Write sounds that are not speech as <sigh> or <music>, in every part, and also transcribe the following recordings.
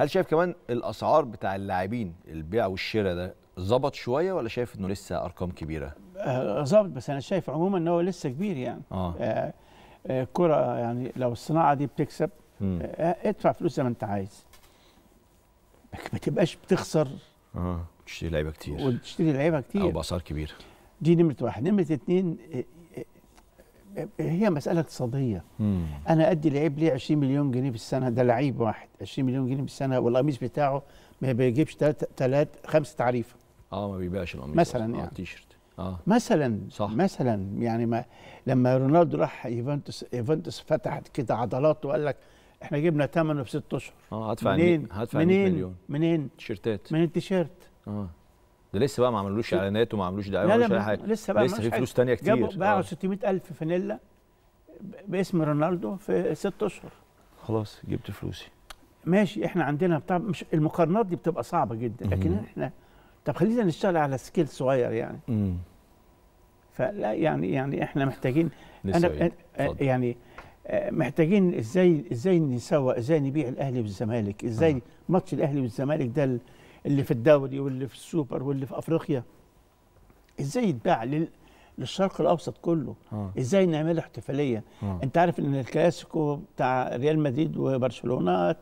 هل شايف كمان الاسعار بتاع اللاعبين البيع والشراء ده ظبط شويه ولا شايف انه لسه ارقام كبيره؟ آه، ظبط بس انا شايف عموما ان هو لسه كبير يعني آه. آه, آه، كره يعني لو الصناعه دي بتكسب آه ادفع فلوس زي ما انت عايز ما تبقاش بتخسر اه تشتري لعيبه كتير وتشتري لعيبه كتير او باسعار كبيره دي نمره واحد نمره اتنين آه، هي مسألة اقتصادية أنا أدي لعيب ليه 20 مليون جنيه في السنة ده لعيب واحد 20 مليون جنيه في السنة والقميص بتاعه ما بيجيبش ثلاث ثلاث خمس تعريفة اه ما بيبيعش القميص مثلا آه، يعني التيشيرت آه. مثلا صح. مثلا يعني ما لما رونالدو راح يوفنتوس يوفنتوس فتحت كده عضلاته وقال لك احنا جبنا ثمنه في ست اشهر اه هدفع منين هدفع منين مليون منين تيشيرتات من التيشيرت اه ده لسه بقى ما عملوش اعلانات وما عملوش دعايه ولا حاجه لسه بقى لسه في فلوس ثانيه كتير باعوا 600000 آه. فانيلا باسم رونالدو في ست اشهر خلاص جبت فلوسي ماشي احنا عندنا بتاع مش المقارنات دي بتبقى صعبه جدا لكن احنا طب خلينا نشتغل على سكيل صغير يعني مم. فلا يعني يعني احنا محتاجين انا فضل. يعني آه، محتاجين ازاي ازاي نسوق ازاي نبيع الاهلي والزمالك ازاي آه. ماتش الاهلي والزمالك ده اللي في الدوري واللي في السوبر واللي في افريقيا ازاي يتباع لل... للشرق الاوسط كله آه. ازاي نعمل احتفاليه آه. انت عارف ان الكلاسيكو بتاع ريال مدريد وبرشلونه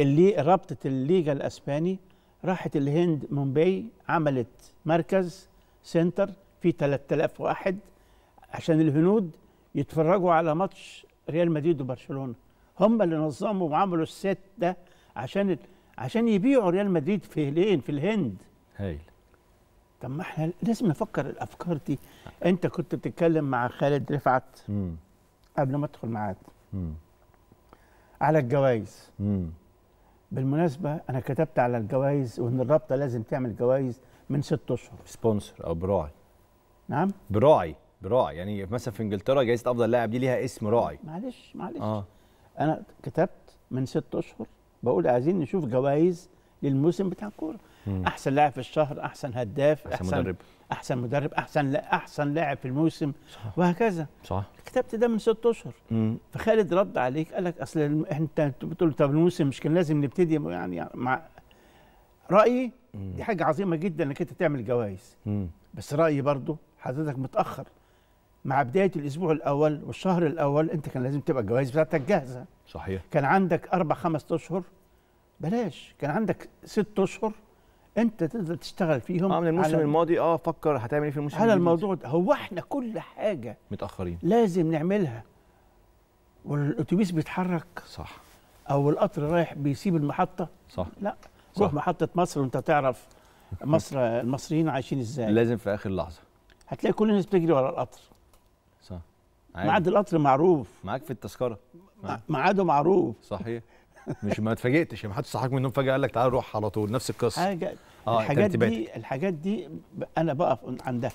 اللي رابطه الليجا الاسباني راحت الهند مومباي عملت مركز سنتر فيه 3000 واحد عشان الهنود يتفرجوا على ماتش ريال مدريد وبرشلونه هم اللي نظموا وعملوا الست ده عشان عشان يبيعوا ريال مدريد في هلين في الهند هايل طب ما احنا لازم نفكر الافكار دي انت كنت بتتكلم مع خالد رفعت مم. قبل ما ادخل معاك على الجوائز بالمناسبه انا كتبت على الجوائز وان الرابطه لازم تعمل جوائز من ست اشهر سبونسر او براعي نعم براعي براعي يعني مثلا في انجلترا جائزه افضل لاعب دي ليها اسم راعي معلش معلش آه. انا كتبت من ست اشهر بقول عايزين نشوف جوائز للموسم بتاع الكوره احسن لاعب في الشهر احسن هداف احسن, أحسن مدرب احسن مدرب احسن لا احسن لاعب في الموسم صح. وهكذا صح كتبت ده من ست اشهر فخالد رد عليك قال لك اصل انت بتقول طب الموسم مش كان لازم نبتدي يعني مع رايي مم. دي حاجه عظيمه جدا انك انت تعمل جوائز بس رايي برضو حضرتك متاخر مع بدايه الاسبوع الاول والشهر الاول انت كان لازم تبقى الجوائز بتاعتك جاهزه صحيح كان عندك اربع خمس اشهر بلاش كان عندك ست اشهر انت تقدر تشتغل فيهم اه من الموسم الماضي اه فكر هتعمل ايه في الموسم على الموضوع ده هو احنا كل حاجه متاخرين لازم نعملها والاتوبيس بيتحرك صح او القطر رايح بيسيب المحطه صح لا صح. روح محطه مصر وانت تعرف مصر المصريين عايشين ازاي لازم في اخر لحظه هتلاقي كل الناس بتجري ورا القطر صح ميعاد القطر معروف معاك في التذكره ميعاده معروف صحيح <laughs> مش ما اتفاجئتش ما حدش صحاك من النوم فجاه قال لك تعالى روح على طول نفس القصه حاجه آه الحاجات دي الحاجات دي انا بقف عندها